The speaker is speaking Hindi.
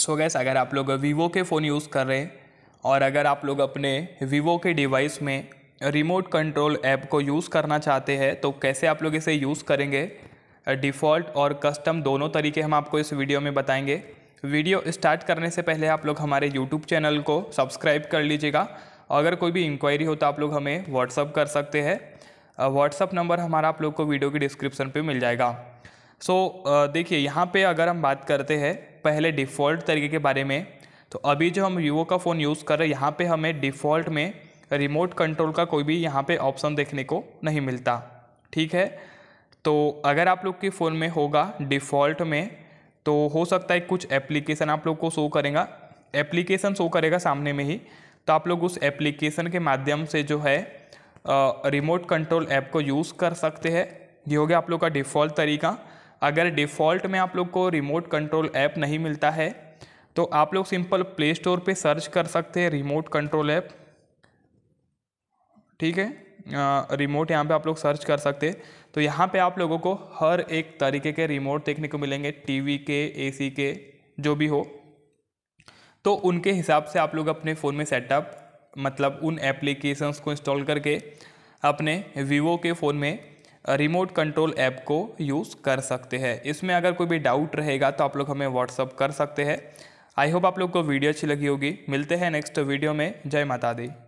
सो गैस अगर आप लोग वीवो के फ़ोन यूज़ कर रहे हैं और अगर आप लोग अपने वीवो के डिवाइस में रिमोट कंट्रोल ऐप को यूज़ करना चाहते हैं तो कैसे आप लोग इसे यूज़ करेंगे डिफ़ॉल्ट और कस्टम दोनों तरीके हम आपको इस वीडियो में बताएंगे वीडियो स्टार्ट करने से पहले आप लोग हमारे यूट्यूब चैनल को सब्सक्राइब कर लीजिएगा अगर कोई भी इंक्वायरी हो तो आप लोग हमें व्हाट्सअप कर सकते हैं व्हाट्सअप नंबर हमारा आप लोग को वीडियो के डिस्क्रिप्शन पर मिल जाएगा सो so, देखिए यहाँ पर अगर हम बात करते हैं पहले डिफ़ॉल्ट तरीके के बारे में तो अभी जो हम वीवो का फ़ोन यूज़ कर रहे हैं यहाँ पे हमें डिफ़ॉल्ट में रिमोट कंट्रोल का कोई भी यहाँ पे ऑप्शन देखने को नहीं मिलता ठीक है तो अगर आप लोग के फ़ोन में होगा डिफ़ॉल्ट में तो हो सकता है कुछ एप्लीकेशन आप लोग को शो करेगा एप्लीकेशन शो करेगा सामने में ही तो आप लोग उस एप्लीकेशन के माध्यम से जो है रिमोट कंट्रोल ऐप को यूज़ कर सकते हैं ये हो गया आप लोग का डिफ़ॉल्ट तरीका अगर डिफ़ॉल्ट में आप लोग को रिमोट कंट्रोल ऐप नहीं मिलता है तो आप लोग सिंपल प्ले स्टोर पर सर्च कर सकते हैं रिमोट कंट्रोल ऐप ठीक है रिमोट यहाँ पे आप लोग सर्च कर सकते हैं तो यहाँ पे आप लोगों को हर एक तरीके के रिमोट देखने को मिलेंगे टीवी के एसी के जो भी हो तो उनके हिसाब से आप लोग अपने फ़ोन में सेटअप मतलब उन एप्लीकेशंस को इंस्टॉल करके अपने वीवो के फ़ोन में रिमोट कंट्रोल ऐप को यूज़ कर सकते हैं इसमें अगर कोई भी डाउट रहेगा तो आप लोग हमें व्हाट्सअप कर सकते हैं आई होप आप लोग को वीडियो अच्छी लगी होगी मिलते हैं नेक्स्ट वीडियो में जय माता दी